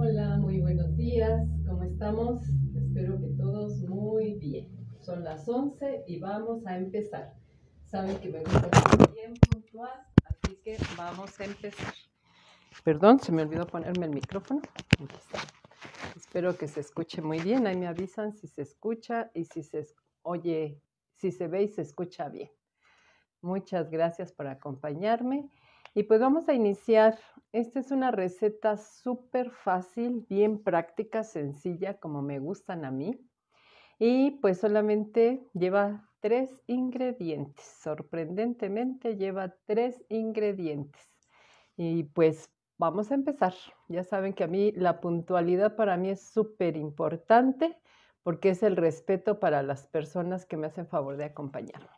Hola, muy buenos días. ¿Cómo estamos? Espero que todos muy bien. Son las 11 y vamos a empezar. Saben que me gusta bien puntual, así que vamos a empezar. Perdón, se me olvidó ponerme el micrófono. Espero que se escuche muy bien. Ahí me avisan si se escucha y si se oye, si se ve y se escucha bien. Muchas gracias por acompañarme. Y pues vamos a iniciar. Esta es una receta súper fácil, bien práctica, sencilla, como me gustan a mí. Y pues solamente lleva tres ingredientes. Sorprendentemente lleva tres ingredientes. Y pues vamos a empezar. Ya saben que a mí la puntualidad para mí es súper importante porque es el respeto para las personas que me hacen favor de acompañarme,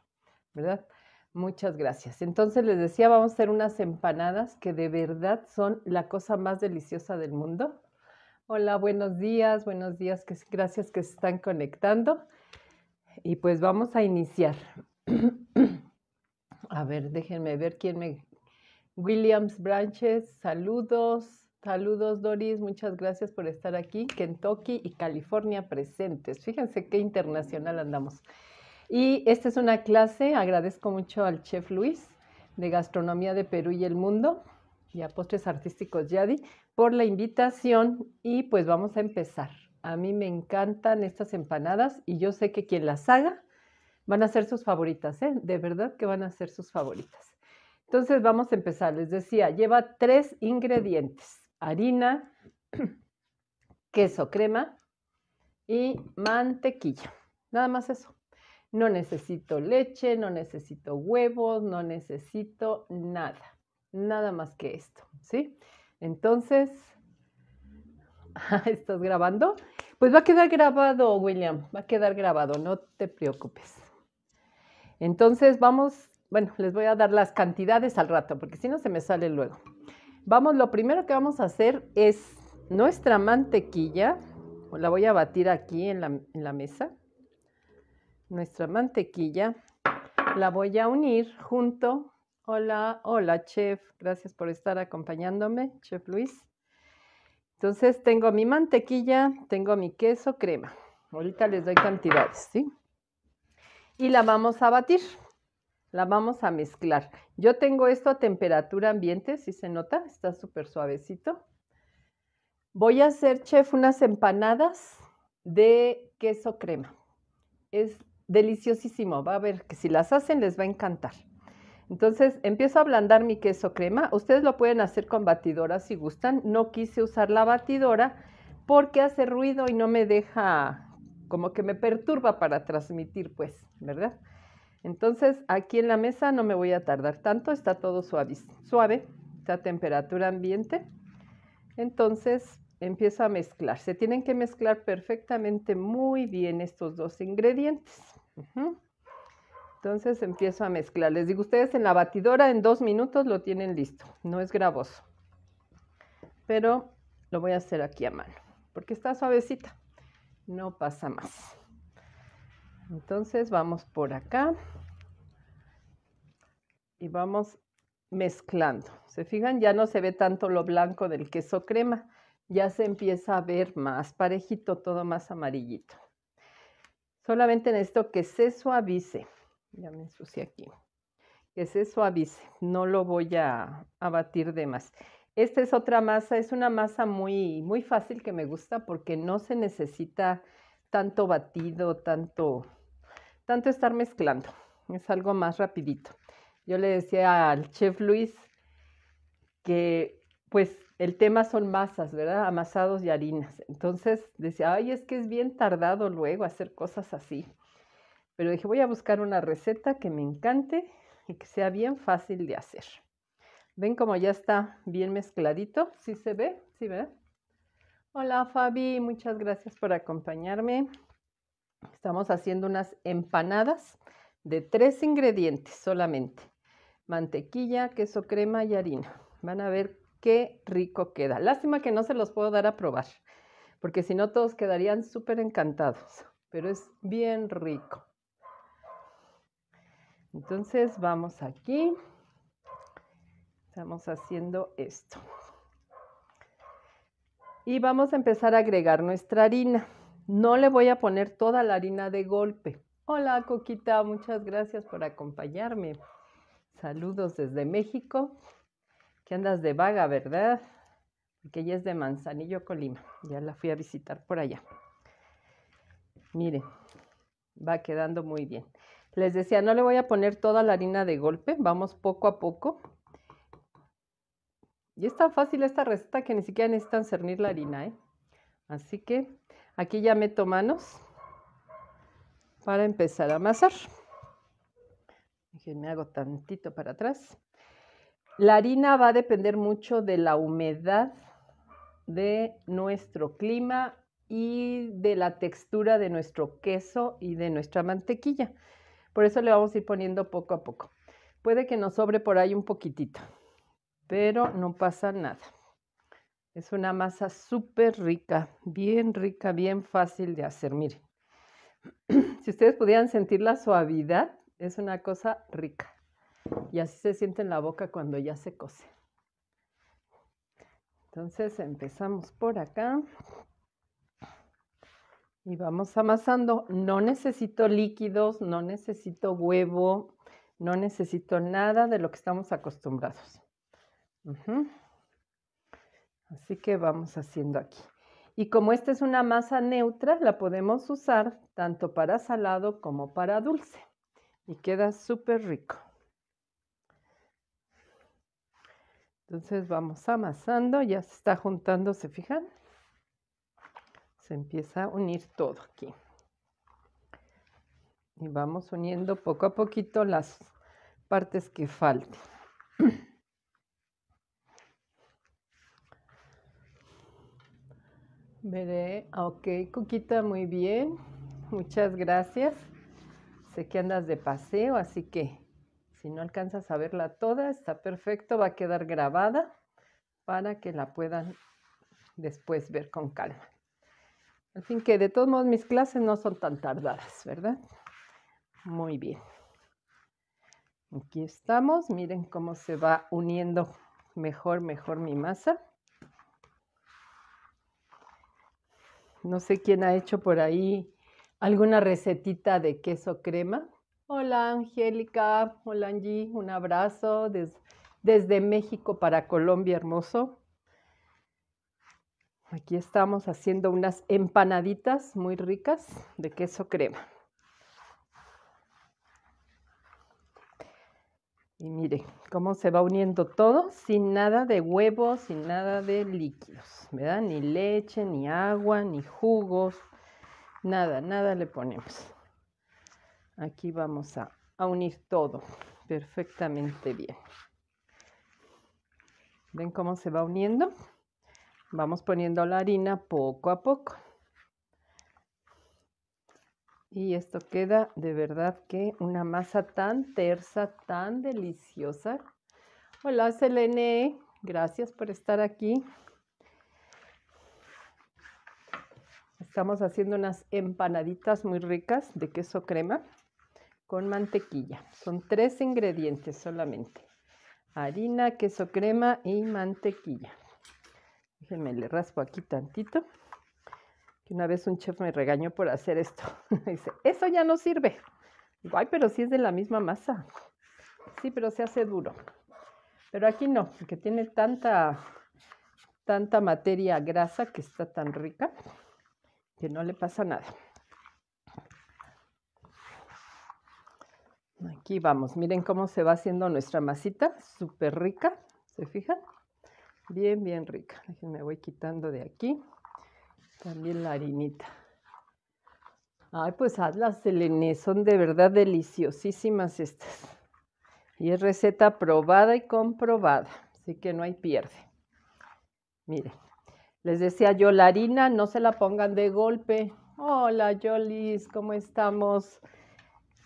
¿verdad? Muchas gracias. Entonces les decía, vamos a hacer unas empanadas que de verdad son la cosa más deliciosa del mundo. Hola, buenos días, buenos días, gracias que se están conectando. Y pues vamos a iniciar. a ver, déjenme ver quién me... Williams Branches, saludos, saludos Doris, muchas gracias por estar aquí. Kentucky y California presentes. Fíjense qué internacional andamos. Y esta es una clase, agradezco mucho al chef Luis de Gastronomía de Perú y el Mundo y a Postres Artísticos Yadi por la invitación y pues vamos a empezar. A mí me encantan estas empanadas y yo sé que quien las haga van a ser sus favoritas, ¿eh? de verdad que van a ser sus favoritas. Entonces vamos a empezar, les decía, lleva tres ingredientes, harina, queso crema y mantequilla, nada más eso. No necesito leche, no necesito huevos, no necesito nada, nada más que esto, ¿sí? Entonces, ¿estás grabando? Pues va a quedar grabado, William, va a quedar grabado, no te preocupes. Entonces vamos, bueno, les voy a dar las cantidades al rato, porque si no se me sale luego. Vamos, lo primero que vamos a hacer es nuestra mantequilla, la voy a batir aquí en la, en la mesa nuestra mantequilla. La voy a unir junto. Hola, hola chef, gracias por estar acompañándome, chef Luis. Entonces tengo mi mantequilla, tengo mi queso crema. Ahorita les doy cantidades, ¿sí? Y la vamos a batir, la vamos a mezclar. Yo tengo esto a temperatura ambiente, si se nota, está súper suavecito. Voy a hacer, chef, unas empanadas de queso crema. Es deliciosísimo. Va a ver que si las hacen les va a encantar. Entonces empiezo a ablandar mi queso crema. Ustedes lo pueden hacer con batidora si gustan. No quise usar la batidora porque hace ruido y no me deja, como que me perturba para transmitir, pues, ¿verdad? Entonces aquí en la mesa no me voy a tardar tanto. Está todo suave, suave está a temperatura ambiente. Entonces empiezo a mezclar. Se tienen que mezclar perfectamente muy bien estos dos ingredientes. Entonces empiezo a mezclar. Les digo, ustedes en la batidora en dos minutos lo tienen listo. No es gravoso. Pero lo voy a hacer aquí a mano. Porque está suavecita. No pasa más. Entonces vamos por acá. Y vamos mezclando. Se fijan, ya no se ve tanto lo blanco del queso crema. Ya se empieza a ver más parejito, todo más amarillito. Solamente esto que se suavice. Ya me ensucié aquí. Que se suavice. No lo voy a, a batir de más. Esta es otra masa, es una masa muy, muy fácil que me gusta porque no se necesita tanto batido, tanto, tanto estar mezclando. Es algo más rapidito. Yo le decía al chef Luis que pues el tema son masas, ¿verdad? Amasados y harinas. Entonces decía, ay, es que es bien tardado luego hacer cosas así. Pero dije, voy a buscar una receta que me encante y que sea bien fácil de hacer. ¿Ven como ya está bien mezcladito? ¿Sí se ve? ¿Sí, ve. Hola Fabi, muchas gracias por acompañarme. Estamos haciendo unas empanadas de tres ingredientes solamente. Mantequilla, queso crema y harina. Van a ver Qué rico queda. Lástima que no se los puedo dar a probar, porque si no todos quedarían súper encantados, pero es bien rico. Entonces vamos aquí. Estamos haciendo esto. Y vamos a empezar a agregar nuestra harina. No le voy a poner toda la harina de golpe. Hola Coquita, muchas gracias por acompañarme. Saludos desde México que andas de vaga, ¿verdad? que ella es de Manzanillo, Colima. Ya la fui a visitar por allá. mire va quedando muy bien. Les decía, no le voy a poner toda la harina de golpe, vamos poco a poco. Y es tan fácil esta receta que ni siquiera necesitan cernir la harina, ¿eh? Así que aquí ya meto manos para empezar a amasar. Me hago tantito para atrás. La harina va a depender mucho de la humedad de nuestro clima y de la textura de nuestro queso y de nuestra mantequilla. Por eso le vamos a ir poniendo poco a poco. Puede que nos sobre por ahí un poquitito, pero no pasa nada. Es una masa súper rica, bien rica, bien fácil de hacer. Miren, si ustedes pudieran sentir la suavidad, es una cosa rica y así se siente en la boca cuando ya se cose. Entonces empezamos por acá y vamos amasando. No necesito líquidos, no necesito huevo, no necesito nada de lo que estamos acostumbrados. Así que vamos haciendo aquí. Y como esta es una masa neutra, la podemos usar tanto para salado como para dulce. Y queda súper rico. Entonces vamos amasando, ya se está juntando, ¿se fijan? Se empieza a unir todo aquí. Y vamos uniendo poco a poquito las partes que falten. Veré, ah, ok, Coquita, muy bien. Muchas gracias. Sé que andas de paseo, así que si no alcanzas a verla toda, está perfecto, va a quedar grabada para que la puedan después ver con calma. Al fin que de todos modos mis clases no son tan tardadas, ¿verdad? Muy bien. Aquí estamos, miren cómo se va uniendo mejor, mejor mi masa. No sé quién ha hecho por ahí alguna recetita de queso crema. Hola Angélica, hola Angie, un abrazo desde México para Colombia hermoso. Aquí estamos haciendo unas empanaditas muy ricas de queso crema. Y miren cómo se va uniendo todo sin nada de huevos, sin nada de líquidos, ¿verdad? Ni leche, ni agua, ni jugos, nada, nada le ponemos. Aquí vamos a, unir todo perfectamente bien. ¿Ven cómo se va uniendo? Vamos poniendo la harina poco a poco. Y esto queda de verdad que una masa tan tersa, tan deliciosa. Hola Selene, gracias por estar aquí. Estamos haciendo unas empanaditas muy ricas de queso crema con mantequilla. Son tres ingredientes solamente. Harina, queso crema y mantequilla. Déjenme, le raspo aquí tantito. Que una vez un chef me regañó por hacer esto. Dice, eso ya no sirve. guay, pero si es de la misma masa. Sí, pero se hace duro. Pero aquí no, porque tiene tanta, tanta materia grasa que está tan rica que no le pasa nada. Aquí vamos, miren cómo se va haciendo nuestra masita, súper rica, ¿se fijan? Bien, bien rica. Me voy quitando de aquí también la harinita. Ay, pues hazlas, Elena, son de verdad deliciosísimas estas. Y es receta probada y comprobada, así que no hay pierde. Miren, les decía yo, la harina no se la pongan de golpe. Hola, Yolis, ¿cómo estamos?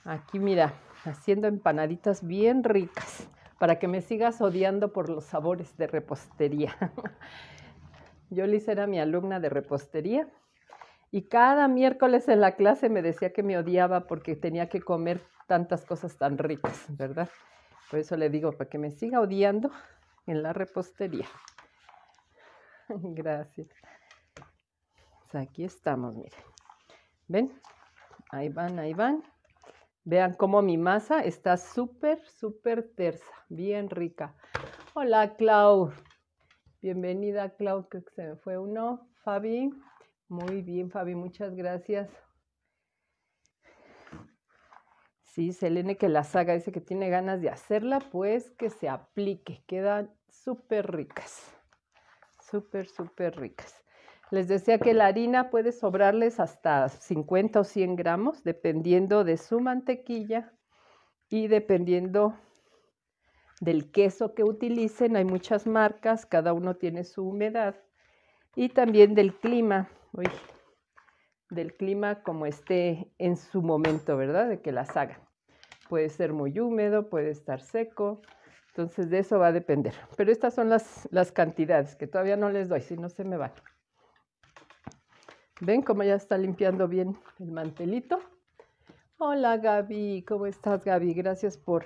Aquí, mira, haciendo empanaditas bien ricas para que me sigas odiando por los sabores de repostería. Yolis era mi alumna de repostería y cada miércoles en la clase me decía que me odiaba porque tenía que comer tantas cosas tan ricas, ¿verdad? Por eso le digo, para que me siga odiando en la repostería. Gracias. Pues aquí estamos, miren. ¿Ven? Ahí van, ahí van. Vean cómo mi masa está súper, súper tersa, bien rica. Hola, Clau. Bienvenida, Clau, creo que se me fue uno. Fabi, muy bien, Fabi, muchas gracias. Sí, Selene que la saga dice que tiene ganas de hacerla, pues que se aplique. Quedan súper ricas, súper, súper ricas. Les decía que la harina puede sobrarles hasta 50 o 100 gramos, dependiendo de su mantequilla y dependiendo del queso que utilicen. Hay muchas marcas, cada uno tiene su humedad. Y también del clima, del clima como esté en su momento, ¿verdad? De que las hagan. Puede ser muy húmedo, puede estar seco. Entonces de eso va a depender. Pero estas son las, las cantidades que todavía no les doy, si no se me van. ¿Ven cómo ya está limpiando bien el mantelito? Hola Gaby, ¿cómo estás Gaby? Gracias por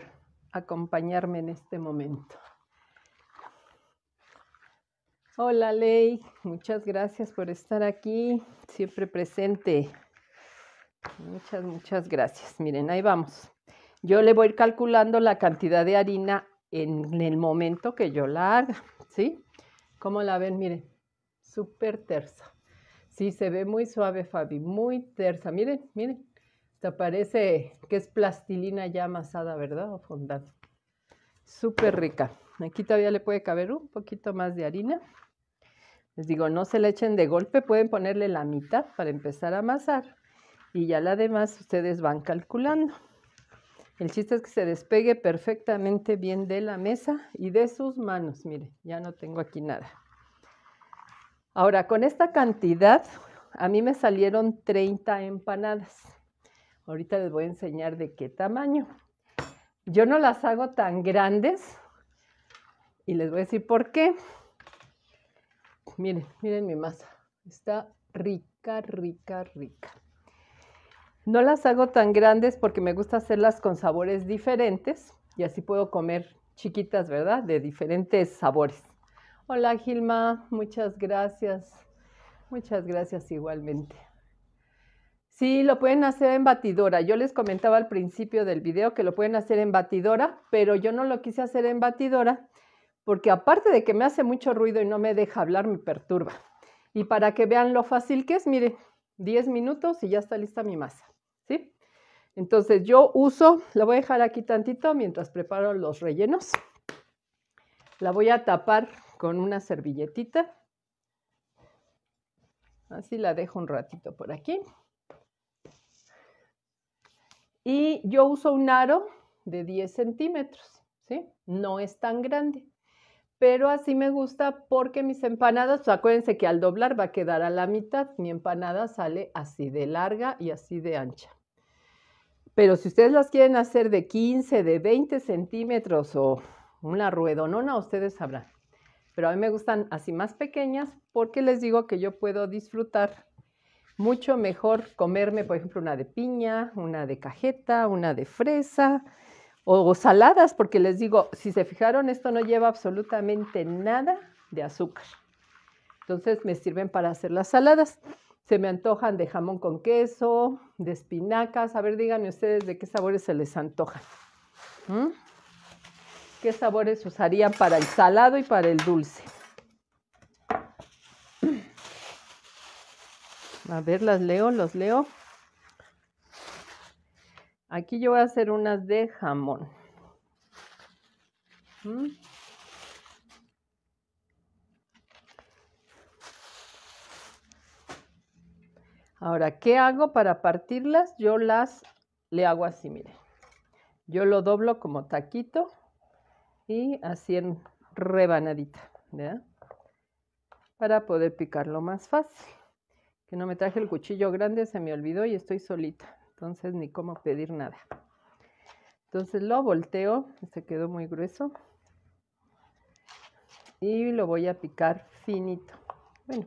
acompañarme en este momento. Hola Ley, muchas gracias por estar aquí, siempre presente. Muchas, muchas gracias. Miren, ahí vamos. Yo le voy a ir calculando la cantidad de harina en el momento que yo la haga, ¿sí? ¿Cómo la ven? Miren, súper tersa. Sí, se ve muy suave, Fabi, muy tersa. Miren, miren, se parece que es plastilina ya amasada, ¿verdad? O fondada. Súper rica. Aquí todavía le puede caber un poquito más de harina. Les digo, no se le echen de golpe, pueden ponerle la mitad para empezar a amasar. Y ya la demás ustedes van calculando. El chiste es que se despegue perfectamente bien de la mesa y de sus manos. Miren, ya no tengo aquí nada. Ahora, con esta cantidad, a mí me salieron 30 empanadas. Ahorita les voy a enseñar de qué tamaño. Yo no las hago tan grandes y les voy a decir por qué. Miren, miren mi masa. Está rica, rica, rica. No las hago tan grandes porque me gusta hacerlas con sabores diferentes y así puedo comer chiquitas, ¿verdad? De diferentes sabores. Hola Gilma, muchas gracias. Muchas gracias igualmente. Sí, lo pueden hacer en batidora. Yo les comentaba al principio del video que lo pueden hacer en batidora, pero yo no lo quise hacer en batidora porque aparte de que me hace mucho ruido y no me deja hablar, me perturba. Y para que vean lo fácil que es, mire, 10 minutos y ya está lista mi masa, ¿sí? Entonces yo uso, la voy a dejar aquí tantito mientras preparo los rellenos. La voy a tapar con una servilletita. Así la dejo un ratito por aquí. Y yo uso un aro de 10 centímetros, ¿sí? No es tan grande, pero así me gusta porque mis empanadas, acuérdense que al doblar va a quedar a la mitad, mi empanada sale así de larga y así de ancha. Pero si ustedes las quieren hacer de 15, de 20 centímetros o una ruedonona, ustedes sabrán pero a mí me gustan así más pequeñas porque les digo que yo puedo disfrutar mucho mejor comerme, por ejemplo, una de piña, una de cajeta, una de fresa o saladas, porque les digo, si se fijaron, esto no lleva absolutamente nada de azúcar. Entonces me sirven para hacer las saladas. Se me antojan de jamón con queso, de espinacas. A ver, díganme ustedes de qué sabores se les antojan. ¿Mm? qué sabores usarían para el salado y para el dulce. A ver, las leo, los leo. Aquí yo voy a hacer unas de jamón. ¿Mm? Ahora, ¿qué hago para partirlas? Yo las le hago así, miren. Yo lo doblo como taquito y así en rebanadita, ¿verdad? Para poder picarlo más fácil. Que no me traje el cuchillo grande, se me olvidó y estoy solita. Entonces ni cómo pedir nada. Entonces lo volteo, se quedó muy grueso. Y lo voy a picar finito. Bueno,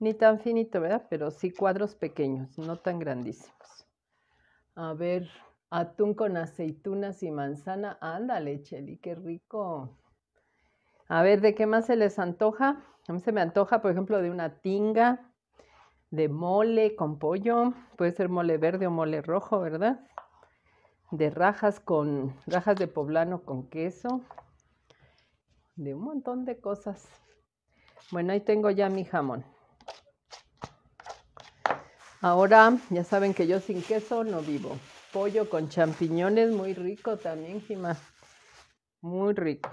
ni tan finito, ¿verdad? Pero sí cuadros pequeños, no tan grandísimos. A ver, Atún con aceitunas y manzana. Ándale, Cheli, qué rico. A ver, ¿de qué más se les antoja? A mí se me antoja, por ejemplo, de una tinga, de mole con pollo. Puede ser mole verde o mole rojo, ¿verdad? De rajas con rajas de poblano con queso. De un montón de cosas. Bueno, ahí tengo ya mi jamón. Ahora ya saben que yo sin queso no vivo pollo con champiñones, muy rico también, Jimás. Muy rico.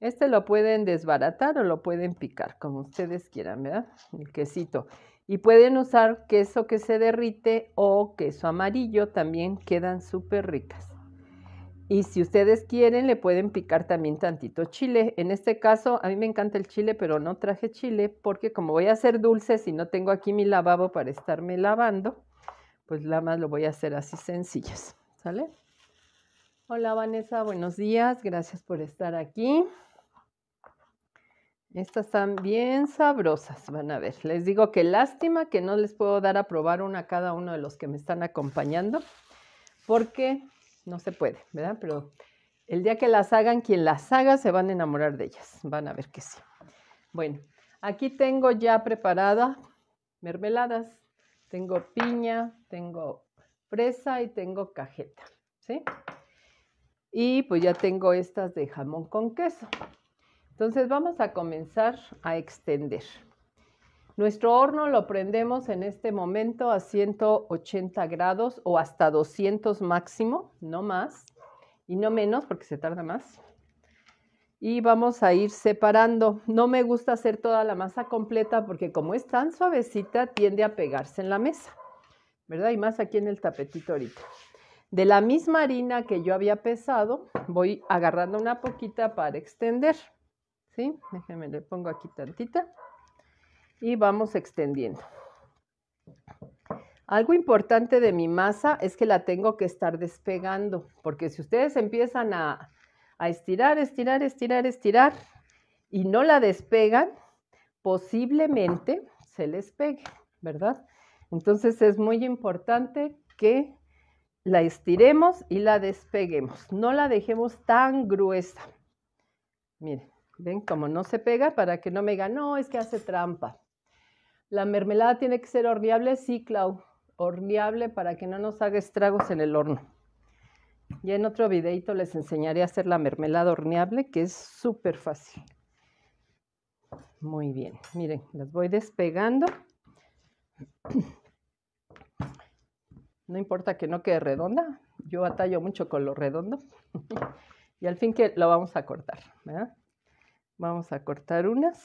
Este lo pueden desbaratar o lo pueden picar, como ustedes quieran, ¿verdad? El quesito. Y pueden usar queso que se derrite o queso amarillo, también quedan súper ricas. Y si ustedes quieren, le pueden picar también tantito chile. En este caso, a mí me encanta el chile, pero no traje chile porque como voy a hacer dulce, y no tengo aquí mi lavabo para estarme lavando, pues nada más lo voy a hacer así sencillas, ¿sale? Hola Vanessa, buenos días, gracias por estar aquí. Estas están bien sabrosas, van a ver. Les digo que lástima que no les puedo dar a probar una a cada uno de los que me están acompañando, porque no se puede, ¿verdad? Pero el día que las hagan, quien las haga se van a enamorar de ellas, van a ver que sí. Bueno, aquí tengo ya preparadas mermeladas tengo piña, tengo fresa y tengo cajeta, ¿sí? Y pues ya tengo estas de jamón con queso. Entonces vamos a comenzar a extender. Nuestro horno lo prendemos en este momento a 180 grados o hasta 200 máximo, no más y no menos porque se tarda más y vamos a ir separando. No me gusta hacer toda la masa completa porque como es tan suavecita tiende a pegarse en la mesa, ¿verdad? Y más aquí en el tapetito ahorita. De la misma harina que yo había pesado, voy agarrando una poquita para extender, ¿sí? Déjenme, le pongo aquí tantita y vamos extendiendo. Algo importante de mi masa es que la tengo que estar despegando, porque si ustedes empiezan a, a estirar, estirar, estirar, estirar y no la despegan, posiblemente se les pegue, ¿verdad? Entonces es muy importante que la estiremos y la despeguemos, no la dejemos tan gruesa. Miren, ven como no se pega para que no me digan, no, es que hace trampa. La mermelada tiene que ser horneable, sí, Clau, horneable para que no nos haga estragos en el horno. Ya en otro videito les enseñaré a hacer la mermelada horneable, que es súper fácil. Muy bien, miren, las voy despegando. No importa que no quede redonda, yo atallo mucho con lo redondo. y al fin que lo vamos a cortar, Vamos a cortar unas.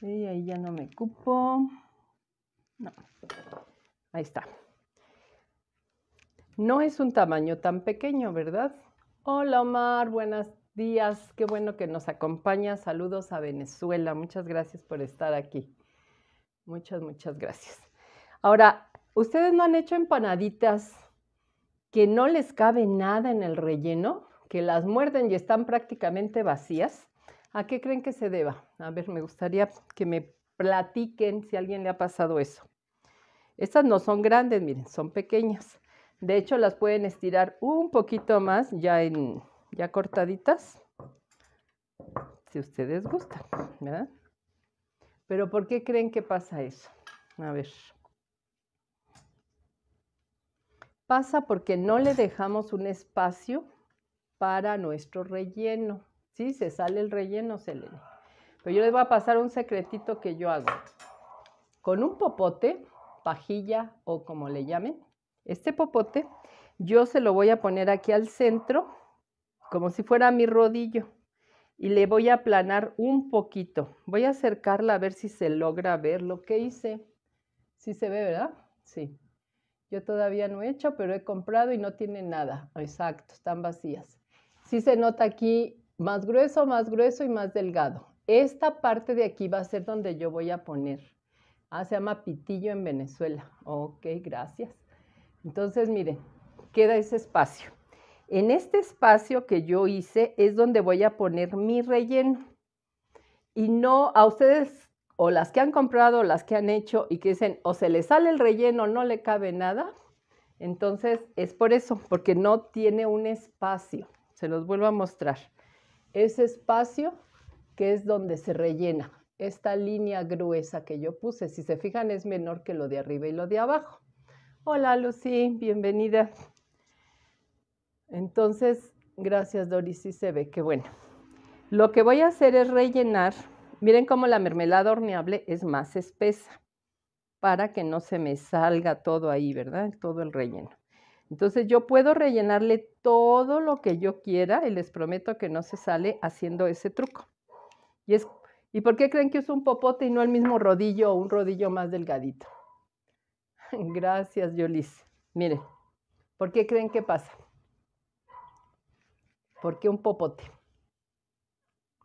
Y ahí ya no me cupo. No. Ahí está. No es un tamaño tan pequeño, ¿verdad? Hola Omar, buenos días, qué bueno que nos acompaña. Saludos a Venezuela, muchas gracias por estar aquí. Muchas, muchas gracias. Ahora, ¿ustedes no han hecho empanaditas que no les cabe nada en el relleno, que las muerden y están prácticamente vacías? ¿A qué creen que se deba? A ver, me gustaría que me platiquen si a alguien le ha pasado eso. Estas no son grandes, miren, son pequeñas. De hecho, las pueden estirar un poquito más ya en ya cortaditas. Si ustedes gustan, ¿verdad? Pero ¿por qué creen que pasa eso? A ver. Pasa porque no le dejamos un espacio para nuestro relleno. Sí, se sale el relleno, se le... Pero yo les voy a pasar un secretito que yo hago. Con un popote, pajilla o como le llamen, este popote, yo se lo voy a poner aquí al centro, como si fuera mi rodillo, y le voy a aplanar un poquito. Voy a acercarla a ver si se logra ver lo que hice. si se ve, ¿verdad? Sí. Yo todavía no he hecho, pero he comprado y no tiene nada. Exacto, están vacías. Sí se nota aquí más grueso, más grueso y más delgado. Esta parte de aquí va a ser donde yo voy a poner. Ah, se llama pitillo en Venezuela. Ok, gracias. Entonces, miren, queda ese espacio. En este espacio que yo hice es donde voy a poner mi relleno. Y no a ustedes o las que han comprado o las que han hecho y que dicen o se le sale el relleno, no le cabe nada. Entonces es por eso, porque no tiene un espacio. Se los vuelvo a mostrar. Ese espacio que es donde se rellena. Esta línea gruesa que yo puse, si se fijan, es menor que lo de arriba y lo de abajo. Hola Lucy, bienvenida. Entonces, gracias Doris, y se ve que bueno. Lo que voy a hacer es rellenar. Miren cómo la mermelada horneable es más espesa para que no se me salga todo ahí, ¿verdad? Todo el relleno. Entonces yo puedo rellenarle todo lo que yo quiera y les prometo que no se sale haciendo ese truco. Y, es, ¿y por qué creen que es un popote y no el mismo rodillo o un rodillo más delgadito? Gracias, Yolis. Miren, ¿por qué creen que pasa? ¿Por qué un popote?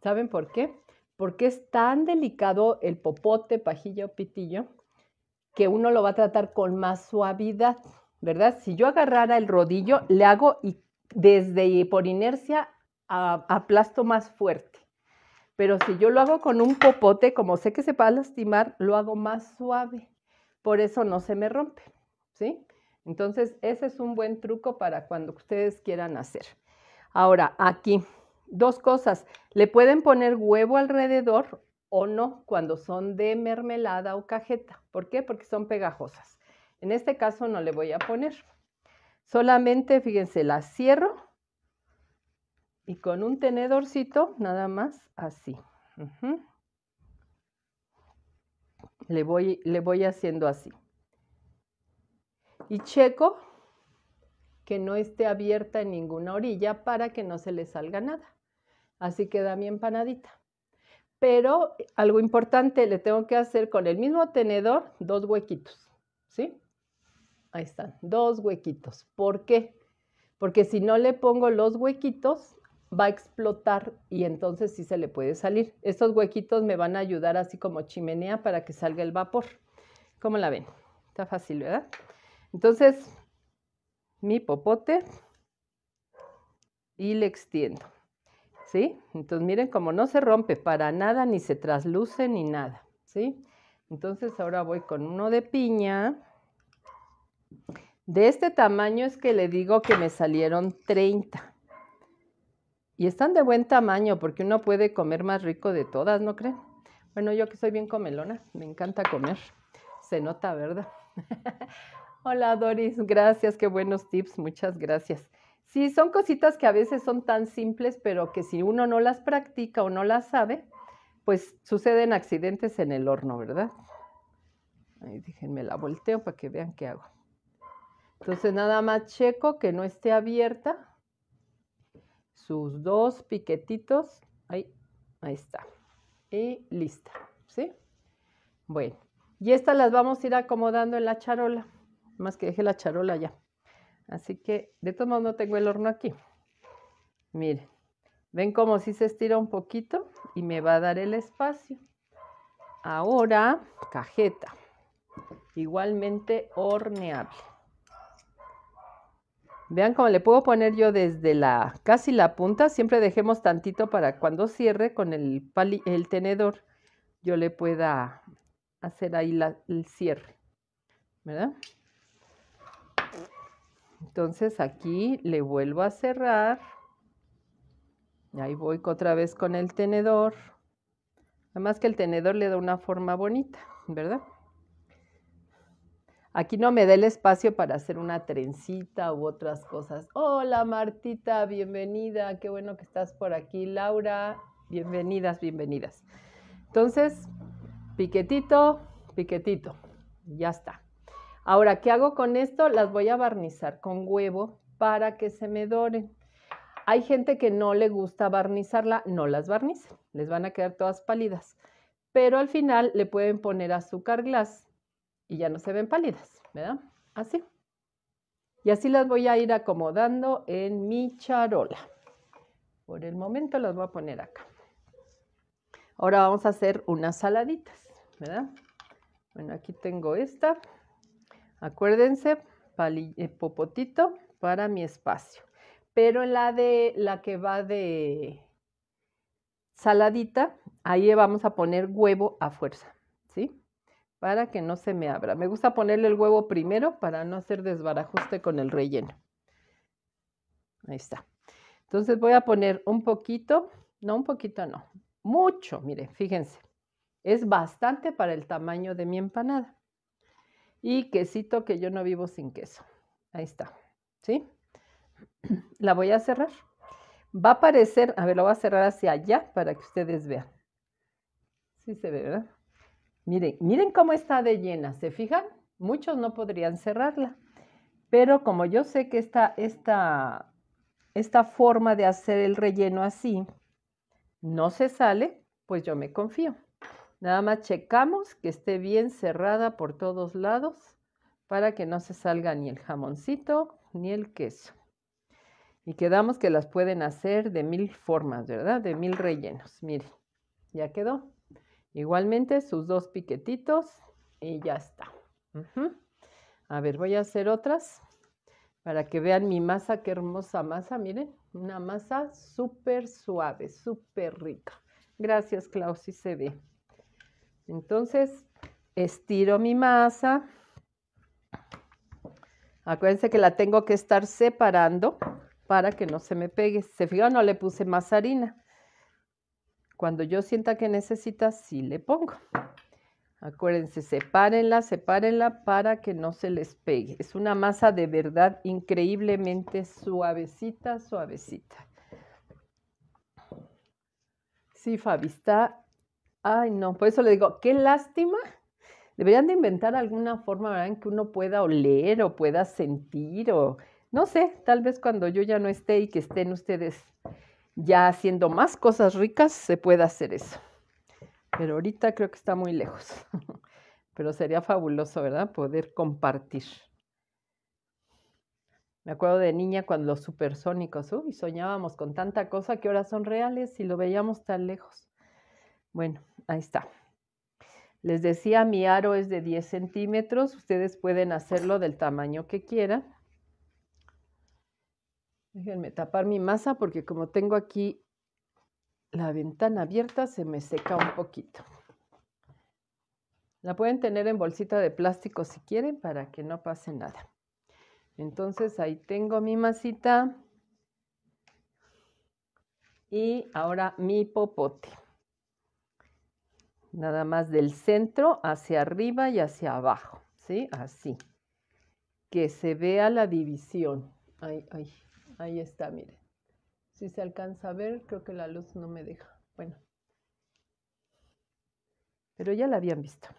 ¿Saben por qué? Porque es tan delicado el popote, pajilla o pitillo, que uno lo va a tratar con más suavidad, ¿verdad? Si yo agarrara el rodillo, le hago y desde por inercia aplasto más fuerte. Pero si yo lo hago con un popote, como sé que se va a lastimar, lo hago más suave por eso no se me rompe, ¿sí? Entonces, ese es un buen truco para cuando ustedes quieran hacer. Ahora, aquí, dos cosas. Le pueden poner huevo alrededor o no cuando son de mermelada o cajeta. ¿Por qué? Porque son pegajosas. En este caso no le voy a poner. Solamente, fíjense, la cierro y con un tenedorcito, nada más así. Le voy, le voy haciendo así. Y checo que no esté abierta en ninguna orilla para que no se le salga nada. Así queda mi empanadita. Pero algo importante, le tengo que hacer con el mismo tenedor dos huequitos, ¿sí? Ahí están, dos huequitos. ¿Por qué? Porque si no le pongo los huequitos, va a explotar y entonces sí se le puede salir. Estos huequitos me van a ayudar así como chimenea para que salga el vapor. ¿Cómo la ven? Está fácil, ¿verdad? Entonces, mi popote y le extiendo. ¿Sí? Entonces, miren cómo no se rompe para nada, ni se trasluce, ni nada. ¿Sí? Entonces, ahora voy con uno de piña. De este tamaño es que le digo que me salieron 30. Y están de buen tamaño porque uno puede comer más rico de todas, ¿no creen? Bueno, yo que soy bien comelona, me encanta comer. Se nota, ¿verdad? Hola Doris, gracias, qué buenos tips, muchas gracias. Sí, son cositas que a veces son tan simples, pero que si uno no las practica o no las sabe, pues suceden accidentes en el horno, ¿verdad? Ahí déjenme la volteo para que vean qué hago. Entonces nada más checo que no esté abierta sus dos piquetitos. Ahí, ahí está. Y lista, ¿sí? Bueno, y estas las vamos a ir acomodando en la charola. Más que deje la charola ya. Así que, de todos modos, no tengo el horno aquí. Miren, ven como si se estira un poquito y me va a dar el espacio. Ahora, cajeta. Igualmente horneable. Vean cómo le puedo poner yo desde la casi la punta. Siempre dejemos tantito para cuando cierre con el, el tenedor yo le pueda hacer ahí el cierre. ¿Verdad? Entonces aquí le vuelvo a cerrar. Ahí voy otra vez con el tenedor. Además que el tenedor le da una forma bonita, ¿verdad? Aquí no me dé el espacio para hacer una trencita u otras cosas. Hola Martita, bienvenida, qué bueno que estás por aquí. Laura, bienvenidas, bienvenidas. Entonces, piquetito, piquetito, ya está. Ahora, ¿qué hago con esto? Las voy a barnizar con huevo para que se me doren. Hay gente que no le gusta barnizarla, no las barnicen, les van a quedar todas pálidas. Pero al final le pueden poner azúcar glass y ya no se ven pálidas, ¿verdad? Así. Y así las voy a ir acomodando en mi charola. Por el momento las voy a poner acá. Ahora vamos a hacer unas saladitas, ¿verdad? Bueno, aquí tengo esta. Acuérdense, eh, popotito para mi espacio. Pero la de la que va de saladita, ahí vamos a poner huevo a fuerza, ¿sí? para que no se me abra. Me gusta ponerle el huevo primero para no hacer desbarajuste con el relleno. Ahí está. Entonces voy a poner un poquito, no un poquito, no, mucho, miren, fíjense. Es bastante para el tamaño de mi empanada. Y quesito que yo no vivo sin queso. Ahí está, ¿sí? La voy a cerrar. Va a aparecer, a ver, lo voy a cerrar hacia allá para que ustedes vean. Sí se ve, ¿verdad? Miren, miren cómo está de llena, ¿se fijan? Muchos no podrían cerrarla, pero como yo sé que esta, esta, esta forma de hacer el relleno así no se sale, pues yo me confío. Nada más checamos que esté bien cerrada por todos lados para que no se salga ni el jamoncito ni el queso. Y quedamos que las pueden hacer de mil formas, ¿verdad? De mil rellenos. Miren, ya quedó. Igualmente sus dos piquetitos y ya está. A ver, voy a hacer otras para que vean mi masa, qué hermosa masa, miren, una masa súper suave, súper rica. Gracias, Klaus, y se ve. Entonces, estiro mi masa. Acuérdense que la tengo que estar separando para que no se me pegue. Se fijó? no le puse más harina. Cuando yo sienta que necesita, sí le pongo. Acuérdense, sepárenla, sepárenla para que no se les pegue. Es una masa de verdad increíblemente suavecita, suavecita. Sí, Fabi, está... Ay, no, por eso le digo, qué lástima. Deberían de inventar alguna forma ¿verdad? en que uno pueda oler o pueda sentir o, no sé, tal vez cuando yo ya no esté y que estén ustedes ya haciendo más cosas ricas se puede hacer eso. Pero ahorita creo que está muy lejos. Pero sería fabuloso, ¿verdad? Poder compartir. Me acuerdo de niña cuando los supersónicos, Y soñábamos con tanta cosa que ahora son reales y lo veíamos tan lejos. Bueno, ahí está. Les decía, mi aro es de 10 centímetros. Ustedes pueden hacerlo del tamaño que quieran. Déjenme tapar mi masa porque como tengo aquí la ventana abierta, se me seca un poquito. La pueden tener en bolsita de plástico si quieren para que no pase nada. Entonces ahí tengo mi masita y ahora mi popote. Nada más del centro hacia arriba y hacia abajo, ¿sí? Así. Que se vea la división. Ay, ay. Ahí está, miren. Si se alcanza a ver, creo que la luz no me deja. Bueno. Pero ya la habían visto.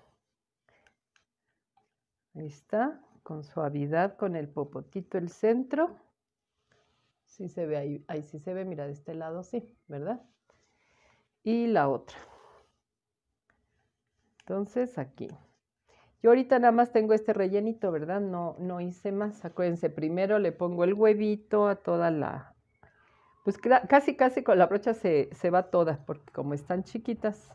Ahí está, con suavidad, con el popotito el centro. Sí se ve ahí, ahí sí se ve, mira, de este lado sí, ¿verdad? Y la otra. Entonces aquí. Yo ahorita nada más tengo este rellenito, ¿verdad? No, no hice más. Acuérdense, primero le pongo el huevito a toda la... Pues casi, casi con la brocha se, se va toda, porque como están chiquitas,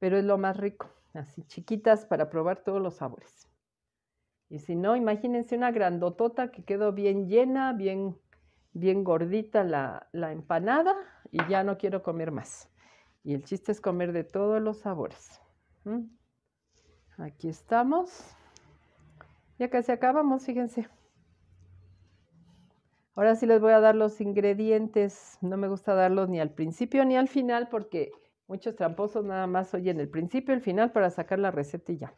pero es lo más rico, así chiquitas para probar todos los sabores. Y si no, imagínense una grandotota que quedó bien llena, bien, bien gordita la, la empanada y ya no quiero comer más. Y el chiste es comer de todos los sabores. Aquí estamos. Ya casi acabamos, fíjense. Ahora sí les voy a dar los ingredientes. No me gusta darlos ni al principio ni al final porque muchos tramposos nada más oyen el principio el final para sacar la receta y ya.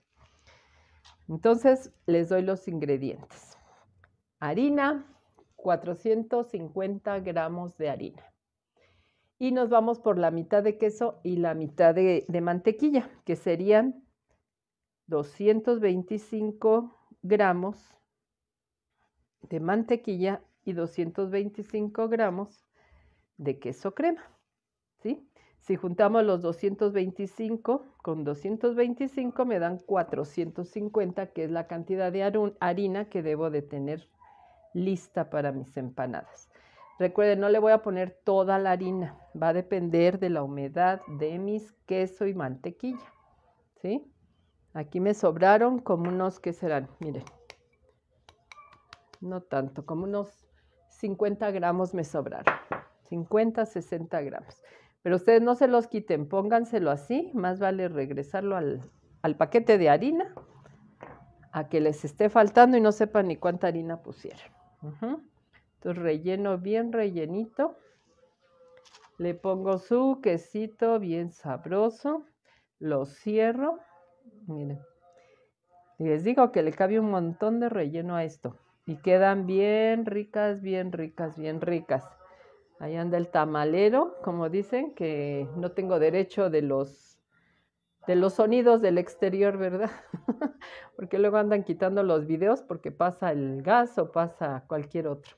Entonces les doy los ingredientes. Harina, 450 gramos de harina. Y nos vamos por la mitad de queso y la mitad de, de mantequilla, que serían 225 gramos de mantequilla y 225 gramos de queso crema. ¿sí? Si juntamos los 225 con 225 me dan 450, que es la cantidad de harina que debo de tener lista para mis empanadas. Recuerden, no le voy a poner toda la harina, va a depender de la humedad de mis queso y mantequilla, ¿sí? Aquí me sobraron como unos, que serán? Miren, no tanto, como unos 50 gramos me sobraron. 50, 60 gramos. Pero ustedes no se los quiten, pónganselo así, más vale regresarlo al, paquete de harina a que les esté faltando y no sepan ni cuánta harina pusieron. Entonces relleno bien rellenito. Le pongo su quesito bien sabroso. Lo cierro Miren. Les digo que le cabe un montón de relleno a esto. Y quedan bien ricas, bien ricas, bien ricas. Ahí anda el tamalero, como dicen, que no tengo derecho de los, de los sonidos del exterior, ¿verdad? porque luego andan quitando los videos porque pasa el gas o pasa cualquier otro.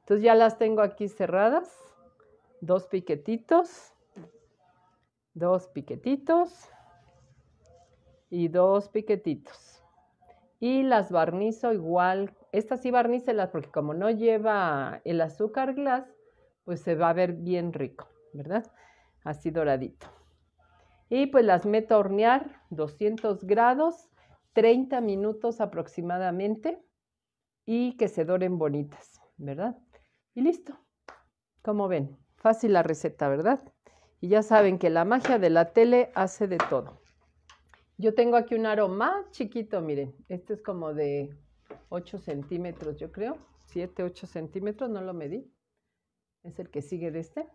Entonces ya las tengo aquí cerradas. Dos piquetitos. Dos piquetitos y dos piquetitos. Y las barnizo igual, estas sí barnícelas porque como no lleva el azúcar glass, pues se va a ver bien rico, ¿verdad? Así doradito. Y pues las meto a hornear 200 grados, 30 minutos aproximadamente y que se doren bonitas, ¿verdad? Y listo. Como ven, fácil la receta, ¿verdad? Y ya saben que la magia de la tele hace de todo. Yo tengo aquí un aro más chiquito, miren, este es como de 8 centímetros, yo creo, 7, 8 centímetros, no lo medí, es el que sigue de este.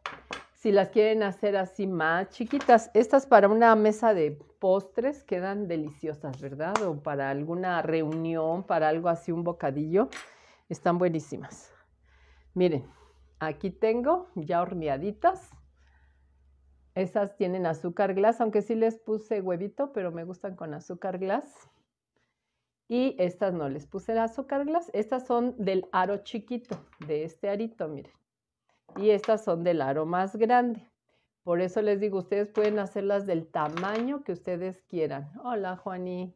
Si las quieren hacer así más chiquitas, estas para una mesa de postres quedan deliciosas, ¿verdad? O para alguna reunión, para algo así, un bocadillo, están buenísimas. Miren, aquí tengo ya horneaditas esas tienen azúcar glass, aunque sí les puse huevito, pero me gustan con azúcar glass. Y estas no les puse azúcar glass. Estas son del aro chiquito, de este arito, miren. Y estas son del aro más grande. Por eso les digo, ustedes pueden hacerlas del tamaño que ustedes quieran. Hola, Juaní.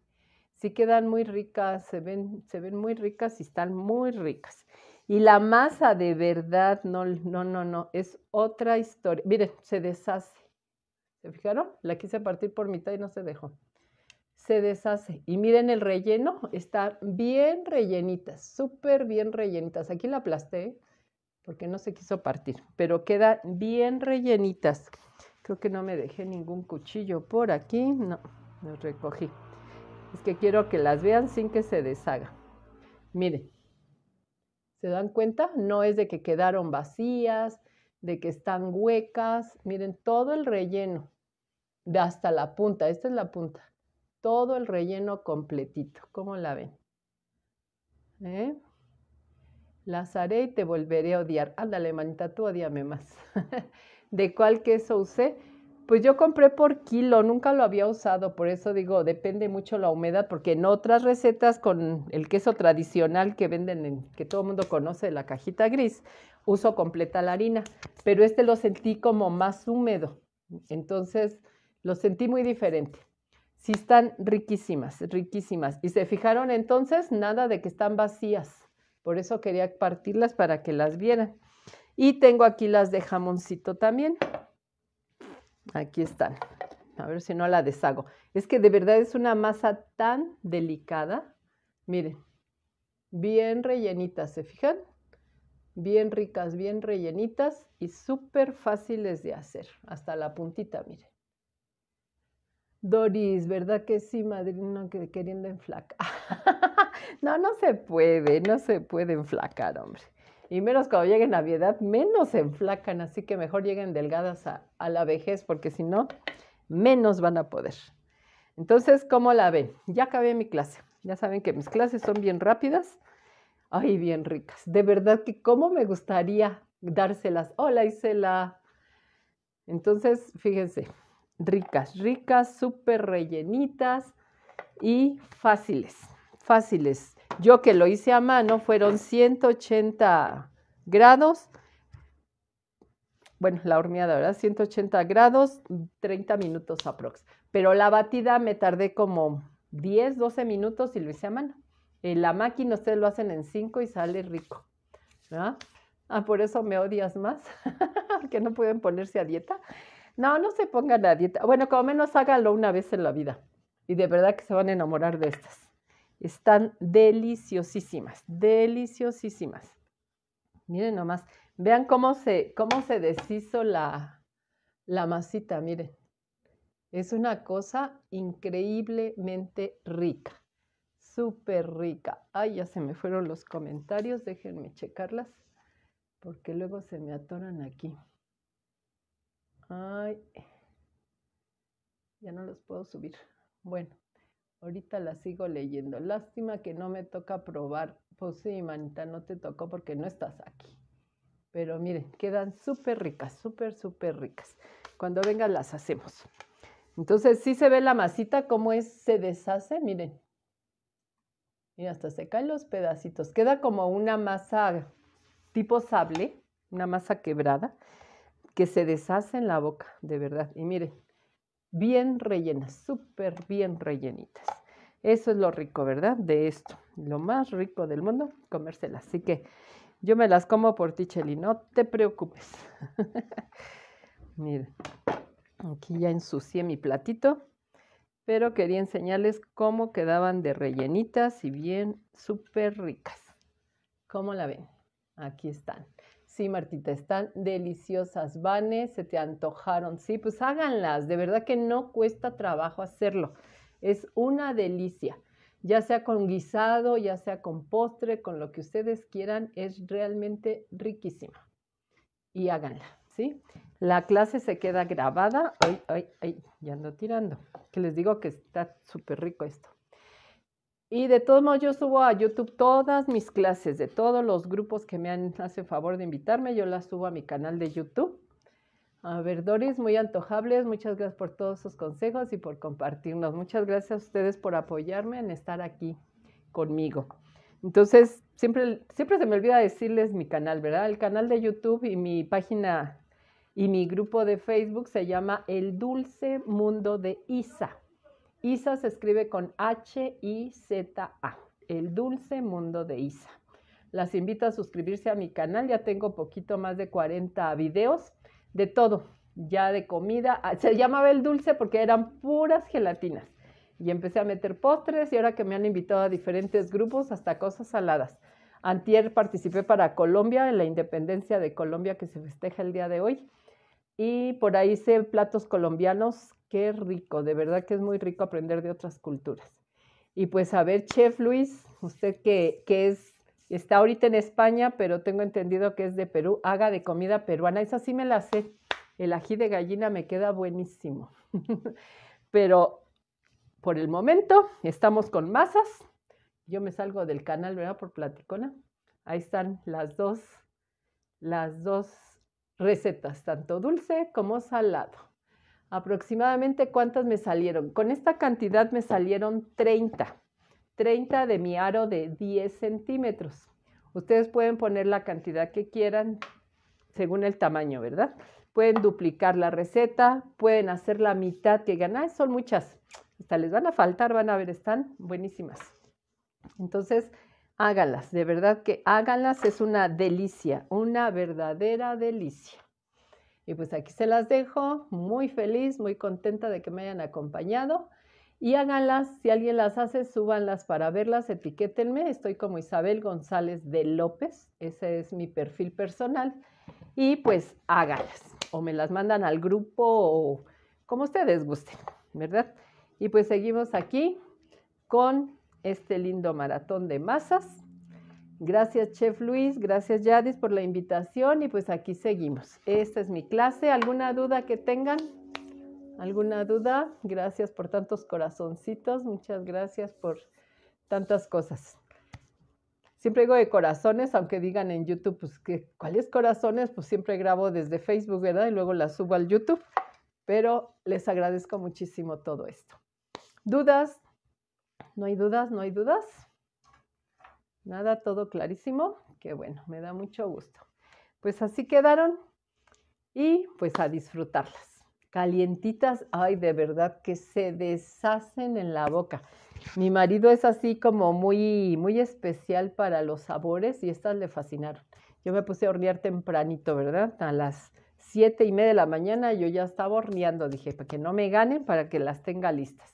Sí quedan muy ricas, se ven, se ven muy ricas y están muy ricas. Y la masa de verdad, no, no, no, no, es otra historia. Miren, se deshace. ¿Se fijaron? La quise partir por mitad y no se dejó. Se deshace. Y miren el relleno, está bien rellenitas, súper bien rellenitas. Aquí la aplasté porque no se quiso partir, pero queda bien rellenitas. Creo que no me dejé ningún cuchillo por aquí. No, lo recogí. Es que quiero que las vean sin que se deshaga. Miren, ¿se dan cuenta? No es de que quedaron vacías, de que están huecas. Miren todo el relleno de hasta la punta, esta es la punta, todo el relleno completito, ¿cómo la ven? ¿Eh? Las haré y te volveré a odiar. Ándale, manita, tú odiame más. ¿De cuál queso usé? Pues yo compré por kilo, nunca lo había usado, por eso digo, depende mucho la humedad, porque en otras recetas con el queso tradicional que venden, en, que todo el mundo conoce, la cajita gris, uso completa la harina, pero este lo sentí como más húmedo. Entonces, lo sentí muy diferente. Sí están riquísimas, riquísimas. Y se fijaron entonces, nada de que están vacías. Por eso quería partirlas para que las vieran. Y tengo aquí las de jamoncito también. Aquí están. A ver si no la deshago. Es que de verdad es una masa tan delicada. Miren, bien rellenitas, ¿se fijan? Bien ricas, bien rellenitas y súper fáciles de hacer. Hasta la puntita, miren. Doris, ¿verdad que sí, madrina, que queriendo enflacar? no, no se puede, no se puede enflacar, hombre. Y menos cuando lleguen a Viedad, edad, menos se enflacan, así que mejor lleguen delgadas a, la vejez, porque si no, menos van a poder. Entonces, ¿cómo la ven? Ya acabé mi clase. Ya saben que mis clases son bien rápidas, ay, bien ricas. De verdad que cómo me gustaría dárselas. Hola, Isela. Entonces, fíjense, ricas, ricas, súper rellenitas y fáciles, fáciles. Yo que lo hice a mano fueron 180 grados, bueno, la horneada, ¿verdad? 180 grados, 30 minutos aprox. Pero la batida me tardé como 10, 12 minutos y lo hice a mano. En la máquina ustedes lo hacen en 5 y sale rico, ¿verdad? Ah, por eso me odias más, que no pueden ponerse a dieta. No, no se ponga a dieta. Bueno, como menos háganlo una vez en la vida. Y de verdad que se van a enamorar de estas. Están deliciosísimas, deliciosísimas. Miren nomás, vean cómo se, cómo se deshizo la, la masita, miren. Es una cosa increíblemente rica, súper rica. Ay, ya se me fueron los comentarios, déjenme checarlas, porque luego se me atoran aquí. Ay, ya no los puedo subir. Bueno, ahorita las sigo leyendo. Lástima que no me toca probar. Pues sí, manita, no te tocó porque no estás aquí. Pero miren, quedan súper ricas, súper, súper ricas. Cuando vengan las hacemos. Entonces, sí se ve la masita, cómo es, se deshace, miren. Y hasta se caen los pedacitos. Queda como una masa tipo sable, una masa quebrada que se deshacen la boca, de verdad. Y miren, bien rellenas, súper bien rellenitas. Eso es lo rico, ¿verdad? De esto. Lo más rico del mundo, comérselas. Así que yo me las como por ti, y no te preocupes. Miren, aquí ya ensucié mi platito, pero quería enseñarles cómo quedaban de rellenitas y bien súper ricas. ¿Cómo la ven? Aquí están. Sí, Martita, están deliciosas. Vanes, se te antojaron. Sí, pues háganlas. De verdad que no cuesta trabajo hacerlo. Es una delicia. Ya sea con guisado, ya sea con postre, con lo que ustedes quieran, es realmente riquísima. Y háganla, ¿sí? La clase se queda grabada. Ay, ay, ay, ya ando tirando. Que les digo que está súper rico esto. Y de todos modos, yo subo a YouTube todas mis clases de todos los grupos que me han, hacen favor de invitarme. Yo las subo a mi canal de YouTube. A ver, Doris, muy antojables. Muchas gracias por todos sus consejos y por compartirnos. Muchas gracias a ustedes por apoyarme en estar aquí conmigo. Entonces, siempre, siempre se me olvida decirles mi canal, ¿verdad? El canal de YouTube y mi página y mi grupo de Facebook se llama El Dulce Mundo de Isa. Isa se escribe con H-I-Z-A, el dulce mundo de Isa. Las invito a suscribirse a mi canal, ya tengo poquito más de 40 videos de todo, ya de comida, ah, se llamaba el dulce porque eran puras gelatinas. Y empecé a meter postres y ahora que me han invitado a diferentes grupos, hasta cosas saladas. Antier participé para Colombia, en la independencia de Colombia que se festeja el día de hoy. Y por ahí hice platos colombianos Qué rico, de verdad que es muy rico aprender de otras culturas. Y pues a ver, Chef Luis, usted que, es, está ahorita en España, pero tengo entendido que es de Perú, haga de comida peruana. Esa sí me la sé. El ají de gallina me queda buenísimo. pero por el momento estamos con masas. Yo me salgo del canal, ¿verdad? Por platicona. Ahí están las dos, las dos recetas, tanto dulce como salado aproximadamente cuántas me salieron. Con esta cantidad me salieron 30, 30 de mi aro de 10 centímetros. Ustedes pueden poner la cantidad que quieran según el tamaño, ¿verdad? Pueden duplicar la receta, pueden hacer la mitad que ganan, ah, son muchas. Hasta les van a faltar, van a ver, están buenísimas. Entonces, hágalas de verdad que háganlas, es una delicia, una verdadera delicia. Y pues aquí se las dejo, muy feliz, muy contenta de que me hayan acompañado. Y háganlas, si alguien las hace, súbanlas para verlas, etiquétenme. Estoy como Isabel González de López, ese es mi perfil personal. Y pues háganlas, o me las mandan al grupo, o como ustedes gusten, ¿verdad? Y pues seguimos aquí con este lindo maratón de masas Gracias, Chef Luis. Gracias, Yadis, por la invitación. Y pues aquí seguimos. Esta es mi clase. ¿Alguna duda que tengan? ¿Alguna duda? Gracias por tantos corazoncitos. Muchas gracias por tantas cosas. Siempre digo de corazones, aunque digan en YouTube, pues, que, ¿cuáles corazones? Pues siempre grabo desde Facebook, ¿verdad? Y luego las subo al YouTube. Pero les agradezco muchísimo todo esto. ¿Dudas? ¿No hay dudas? ¿No hay dudas? Nada, todo clarísimo. qué bueno, me da mucho gusto. Pues así quedaron y pues a disfrutarlas. Calientitas, ay, de verdad que se deshacen en la boca. Mi marido es así como muy, muy especial para los sabores y estas le fascinaron. Yo me puse a hornear tempranito, ¿verdad? A las siete y media de la mañana yo ya estaba horneando, dije, para que no me ganen, para que las tenga listas.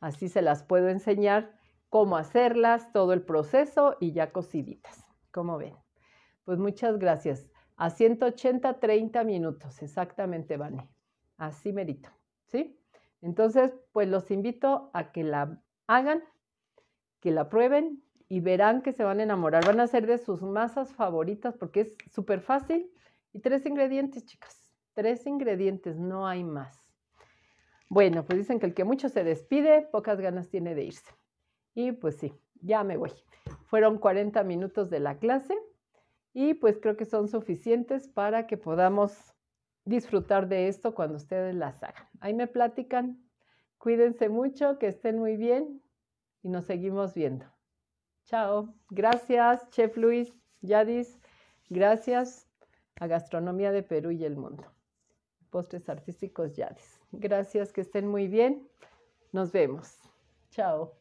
Así se las puedo enseñar cómo hacerlas, todo el proceso y ya cociditas. Como ven? Pues muchas gracias. A 180, 30 minutos, exactamente, Vane. Así merito, ¿sí? Entonces, pues los invito a que la hagan, que la prueben y verán que se van a enamorar. Van a ser de sus masas favoritas porque es súper fácil. Y tres ingredientes, chicas. Tres ingredientes, no hay más. Bueno, pues dicen que el que mucho se despide, pocas ganas tiene de irse pues sí, ya me voy. Fueron 40 minutos de la clase y pues creo que son suficientes para que podamos disfrutar de esto cuando ustedes las hagan. Ahí me platican. Cuídense mucho, que estén muy bien y nos seguimos viendo. Chao. Gracias, Chef Luis, Yadis. Gracias a Gastronomía de Perú y el Mundo. Postres Artísticos Yadis. Gracias, que estén muy bien. Nos vemos. Chao.